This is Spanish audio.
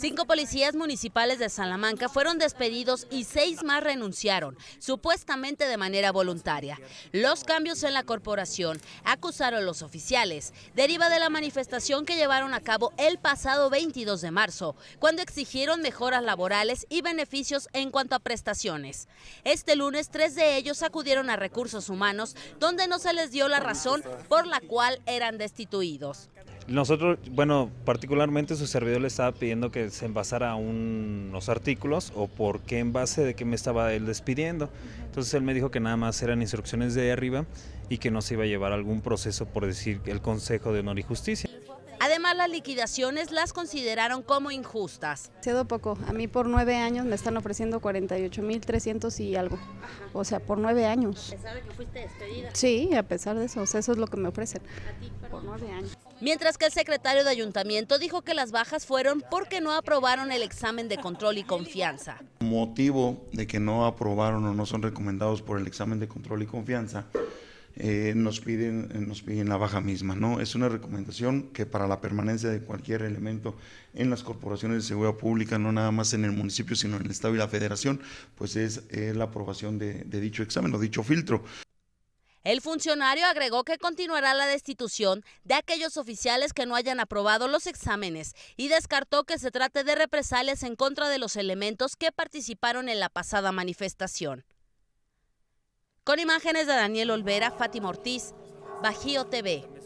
Cinco policías municipales de Salamanca fueron despedidos y seis más renunciaron, supuestamente de manera voluntaria. Los cambios en la corporación, acusaron los oficiales, deriva de la manifestación que llevaron a cabo el pasado 22 de marzo, cuando exigieron mejoras laborales y beneficios en cuanto a prestaciones. Este lunes, tres de ellos acudieron a recursos humanos, donde no se les dio la razón por la cual eran destituidos. Nosotros, bueno, particularmente su servidor le estaba pidiendo que se envasara unos artículos o por qué envase de qué me estaba él despidiendo. Entonces él me dijo que nada más eran instrucciones de arriba y que no se iba a llevar algún proceso por decir el Consejo de Honor y Justicia. Además, las liquidaciones las consideraron como injustas. Cedo poco. A mí por nueve años me están ofreciendo 48.300 y algo. O sea, por nueve años. A pesar de que fuiste despedida. Sí, a pesar de eso. eso es lo que me ofrecen. por nueve años mientras que el secretario de ayuntamiento dijo que las bajas fueron porque no aprobaron el examen de control y confianza. Motivo de que no aprobaron o no son recomendados por el examen de control y confianza, eh, nos, piden, eh, nos piden la baja misma. ¿no? Es una recomendación que para la permanencia de cualquier elemento en las corporaciones de seguridad pública, no nada más en el municipio, sino en el Estado y la Federación, pues es eh, la aprobación de dicho examen o dicho filtro. El funcionario agregó que continuará la destitución de aquellos oficiales que no hayan aprobado los exámenes y descartó que se trate de represalias en contra de los elementos que participaron en la pasada manifestación. Con imágenes de Daniel Olvera, Fátima Ortiz, Bajío TV.